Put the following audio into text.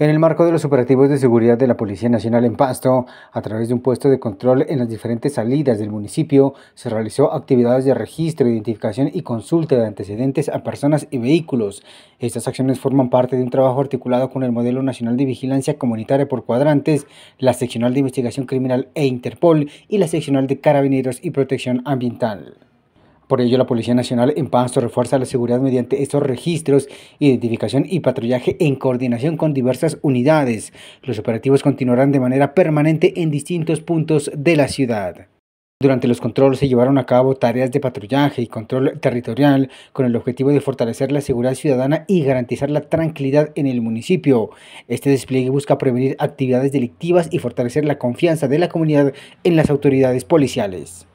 En el marco de los operativos de seguridad de la Policía Nacional en Pasto, a través de un puesto de control en las diferentes salidas del municipio, se realizó actividades de registro, identificación y consulta de antecedentes a personas y vehículos. Estas acciones forman parte de un trabajo articulado con el Modelo Nacional de Vigilancia Comunitaria por Cuadrantes, la Seccional de Investigación Criminal e Interpol y la Seccional de Carabineros y Protección Ambiental. Por ello, la Policía Nacional en Pasto refuerza la seguridad mediante estos registros, identificación y patrullaje en coordinación con diversas unidades. Los operativos continuarán de manera permanente en distintos puntos de la ciudad. Durante los controles se llevaron a cabo tareas de patrullaje y control territorial con el objetivo de fortalecer la seguridad ciudadana y garantizar la tranquilidad en el municipio. Este despliegue busca prevenir actividades delictivas y fortalecer la confianza de la comunidad en las autoridades policiales.